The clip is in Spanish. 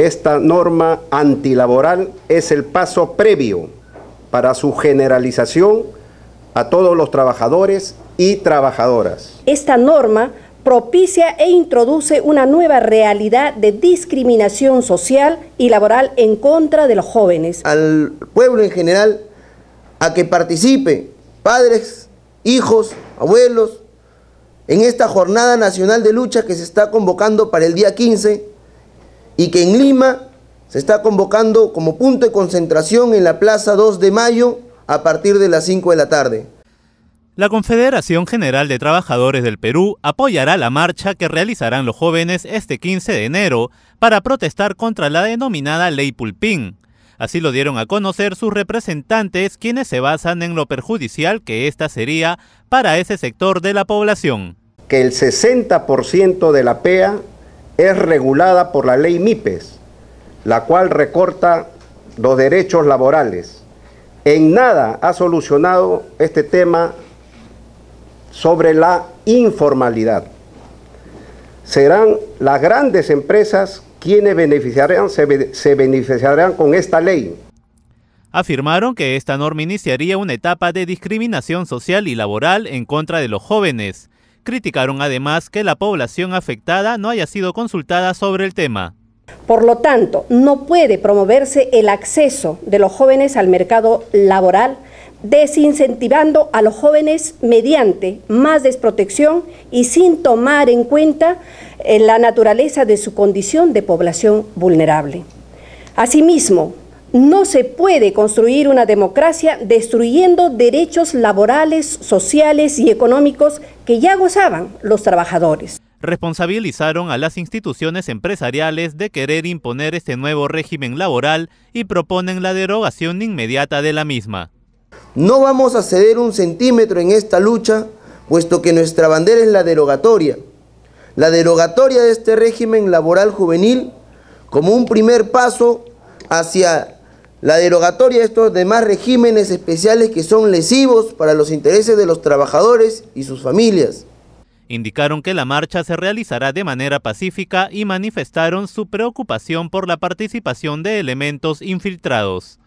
esta norma antilaboral es el paso previo para su generalización a todos los trabajadores y trabajadoras. Esta norma propicia e introduce una nueva realidad de discriminación social y laboral en contra de los jóvenes. Al pueblo en general, a que participe padres, hijos, abuelos, en esta jornada nacional de lucha que se está convocando para el día 15 y que en Lima se está convocando como punto de concentración en la Plaza 2 de Mayo a partir de las 5 de la tarde. La Confederación General de Trabajadores del Perú apoyará la marcha que realizarán los jóvenes este 15 de enero para protestar contra la denominada Ley Pulpín. Así lo dieron a conocer sus representantes, quienes se basan en lo perjudicial que esta sería para ese sector de la población. Que el 60% de la PEA es regulada por la ley MIPES, la cual recorta los derechos laborales. En nada ha solucionado este tema sobre la informalidad. Serán las grandes empresas quienes se beneficiarán con esta ley. Afirmaron que esta norma iniciaría una etapa de discriminación social y laboral en contra de los jóvenes Criticaron además que la población afectada no haya sido consultada sobre el tema. Por lo tanto, no puede promoverse el acceso de los jóvenes al mercado laboral, desincentivando a los jóvenes mediante más desprotección y sin tomar en cuenta eh, la naturaleza de su condición de población vulnerable. Asimismo, no se puede construir una democracia destruyendo derechos laborales, sociales y económicos que ya gozaban los trabajadores. Responsabilizaron a las instituciones empresariales de querer imponer este nuevo régimen laboral y proponen la derogación inmediata de la misma. No vamos a ceder un centímetro en esta lucha, puesto que nuestra bandera es la derogatoria. La derogatoria de este régimen laboral juvenil como un primer paso hacia la derogatoria de estos demás regímenes especiales que son lesivos para los intereses de los trabajadores y sus familias. Indicaron que la marcha se realizará de manera pacífica y manifestaron su preocupación por la participación de elementos infiltrados.